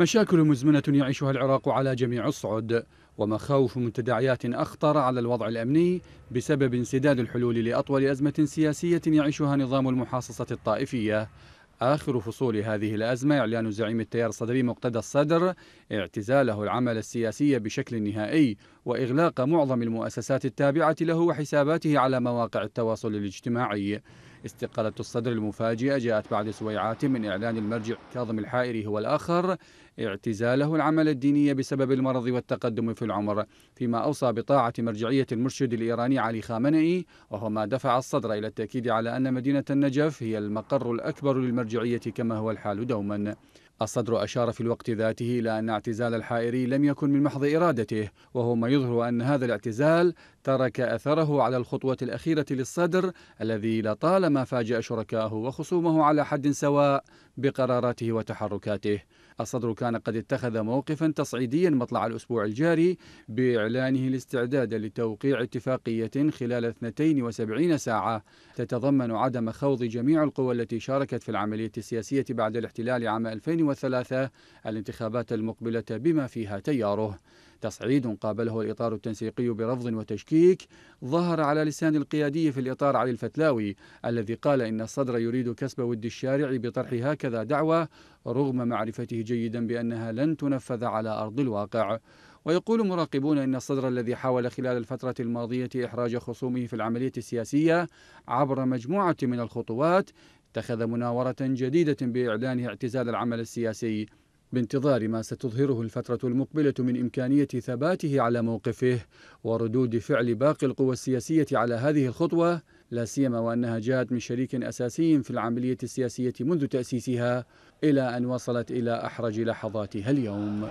مشاكل مزمنة يعيشها العراق على جميع الصعد ومخاوف من تداعيات أخطر على الوضع الأمني بسبب انسداد الحلول لأطول أزمة سياسية يعيشها نظام المحاصصة الطائفية آخر فصول هذه الأزمة إعلان زعيم التيار الصدري مقتدى الصدر اعتزاله العمل السياسي بشكل نهائي وإغلاق معظم المؤسسات التابعة له وحساباته على مواقع التواصل الاجتماعي استقالة الصدر المفاجئة جاءت بعد سويعات من إعلان المرجع كاظم الحائري هو الآخر اعتزاله العمل الديني بسبب المرض والتقدم في العمر فيما أوصى بطاعة مرجعية المرشد الإيراني علي خامنئي وهو ما دفع الصدر إلى التأكيد على أن مدينة النجف هي المقر الأكبر للمرجعية كما هو الحال دوما الصدر أشار في الوقت ذاته إلى أن اعتزال الحائري لم يكن من محض إرادته وهو ما يظهر أن هذا الاعتزال ترك أثره على الخطوة الأخيرة للصدر الذي لطالما فاجأ شركائه وخصومه على حد سواء بقراراته وتحركاته الصدر كان قد اتخذ موقفا تصعيديا مطلع الأسبوع الجاري بإعلانه الاستعداد لتوقيع اتفاقية خلال 72 ساعة تتضمن عدم خوض جميع القوى التي شاركت في العملية السياسية بعد الاحتلال عام 2000 2003 الانتخابات المقبلة بما فيها تياره تصعيد قابله الإطار التنسيقي برفض وتشكيك ظهر على لسان القيادي في الإطار علي الفتلاوي الذي قال إن الصدر يريد كسب ود الشارع بطرح هكذا دعوة رغم معرفته جيدا بأنها لن تنفذ على أرض الواقع ويقول مراقبون ان الصدر الذي حاول خلال الفتره الماضيه احراج خصومه في العمليه السياسيه عبر مجموعه من الخطوات اتخذ مناورة جديدة بإعلانه اعتزال العمل السياسي بانتظار ما ستظهره الفترة المقبلة من إمكانية ثباته على موقفه وردود فعل باقي القوى السياسية على هذه الخطوة لا سيما وأنها جاءت من شريك أساسي في العملية السياسية منذ تأسيسها إلى أن وصلت إلى أحرج لحظاتها اليوم